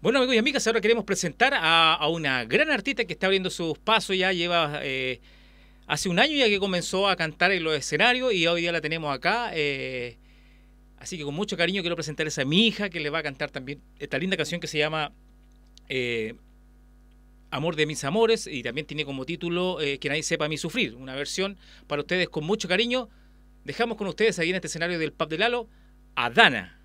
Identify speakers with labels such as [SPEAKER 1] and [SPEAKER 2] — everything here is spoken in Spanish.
[SPEAKER 1] Bueno, amigos y amigas, ahora queremos presentar a, una gran artista que está abriendo sus pasos, ya lleva eh, hace un año ya que comenzó a cantar en los escenarios y hoy día la tenemos acá. Eh, así que con mucho cariño quiero presentarles a mi hija que le va a cantar también esta linda canción que se llama eh, Amor de mis amores y también tiene como título Que nadie sepa a mí sufrir, una versión para ustedes con mucho cariño. Dejamos con ustedes ahí en este escenario del Pub de Lalo a Dana.